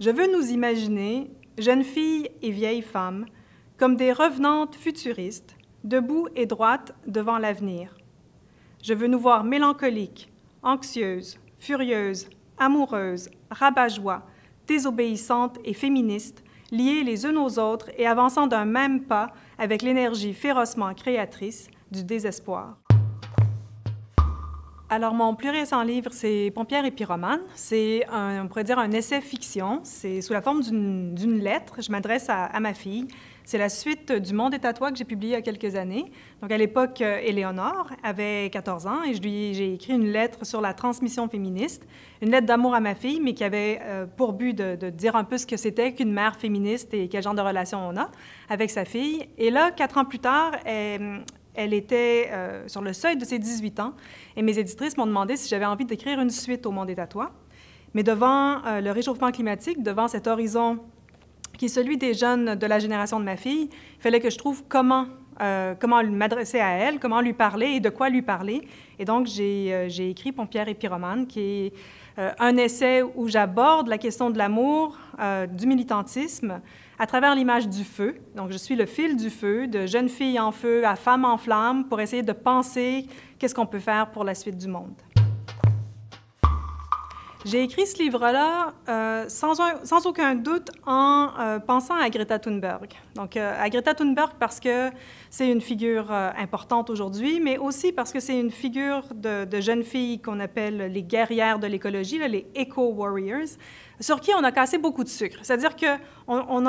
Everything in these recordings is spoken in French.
Je veux nous imaginer, jeunes filles et vieilles femmes, comme des revenantes futuristes, debout et droites devant l'avenir. Je veux nous voir mélancoliques, anxieuses, furieuses, amoureuses, rabat-joie, désobéissantes et féministes, liées les unes aux autres et avançant d'un même pas avec l'énergie férocement créatrice du désespoir. Alors, mon plus récent livre, c'est Pompière et pyromane. C'est, on pourrait dire, un essai-fiction. C'est sous la forme d'une lettre. Je m'adresse à, ma fille. C'est la suite du Monde des toi » que j'ai publié il y a quelques années. Donc, à l'époque, euh, Éléonore avait 14 ans et j'ai écrit une lettre sur la transmission féministe, une lettre d'amour à ma fille, mais qui avait euh, pour but de, dire un peu ce que c'était qu'une mère féministe et quel genre de relation on a avec sa fille. Et là, quatre ans plus tard, elle, elle était euh, sur le seuil de ses 18 ans et mes éditrices m'ont demandé si j'avais envie d'écrire une suite au Monde à toi. Mais devant euh, le réchauffement climatique, devant cet horizon qui est celui des jeunes de la génération de ma fille, il fallait que je trouve comment euh, comment m'adresser à elle, comment lui parler et de quoi lui parler. Et donc, j'ai euh, écrit Pompière et Pyromane, qui est euh, un essai où j'aborde la question de l'amour, du militantisme, à travers l'image du feu. Donc, je suis le fil du feu, de jeune fille en feu à femme en flamme, pour essayer de penser qu'est-ce qu'on peut faire pour la suite du monde. J'ai écrit ce livre-là euh, sans, aucun doute en euh, pensant à Greta Thunberg. Donc, euh, à Greta Thunberg parce que c'est une figure importante aujourd'hui, mais aussi parce que c'est une figure de, de jeunes filles qu'on appelle les guerrières de l'écologie, les « warriors sur qui on a cassé beaucoup de sucre. C'est-à-dire qu'on on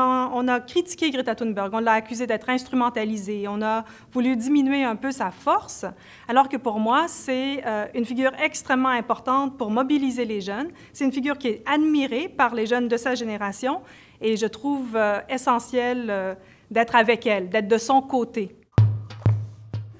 a, critiqué Greta Thunberg, on l'a accusée d'être instrumentalisée, on a voulu diminuer un peu sa force, alors que pour moi, c'est euh, une figure extrêmement importante pour mobiliser les jeunes. C'est une figure qui est admirée par les jeunes de sa génération et je trouve euh, essentiel euh, d'être avec elle, d'être de son côté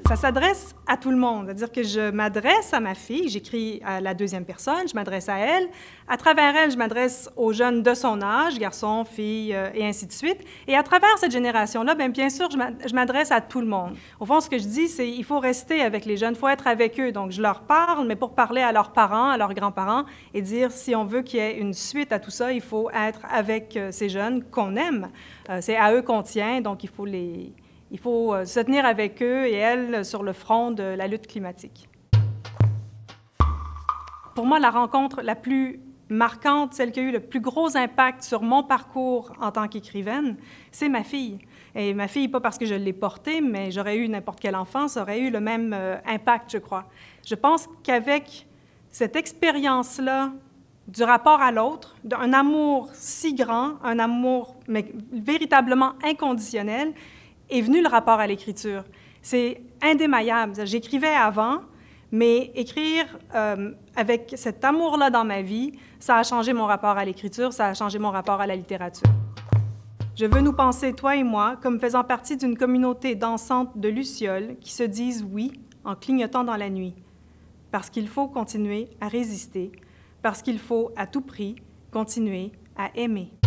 ça s'adresse à tout le monde. C'est-à-dire que je m'adresse à ma fille, j'écris à la deuxième personne, je m'adresse à elle. À travers elle, je m'adresse aux jeunes de son âge, garçons, filles, euh, et ainsi de suite. Et à travers cette génération-là, bien, bien sûr, je m'adresse à tout le monde. Au fond, ce que je dis, c'est qu'il faut rester avec les jeunes, il faut être avec eux. Donc, je leur parle, mais pour parler à leurs parents, à leurs grands-parents, et dire si on veut qu'il y ait une suite à tout ça, il faut être avec euh, ces jeunes qu'on aime. Euh, c'est à eux qu'on tient, donc il faut les il faut euh, se tenir avec eux et elles sur le front de la lutte climatique. Pour moi, la rencontre la plus marquante, celle qui a eu le plus gros impact sur mon parcours en tant qu'écrivaine, c'est ma fille. Et ma fille, pas parce que je l'ai portée, mais j'aurais eu n'importe quel enfant, ça aurait eu le même euh, impact, je crois. Je pense qu'avec cette expérience-là du rapport à l'autre, d'un amour si grand, un amour véritablement inconditionnel, est venu le rapport à l'écriture. C'est indémaillable. J'écrivais avant, mais écrire euh, avec cet amour-là dans ma vie, ça a changé mon rapport à l'écriture, ça a changé mon rapport à la littérature. Je veux nous penser, toi et moi, comme faisant partie d'une communauté dansante de lucioles qui se disent oui en clignotant dans la nuit, parce qu'il faut continuer à résister, parce qu'il faut à tout prix continuer à aimer.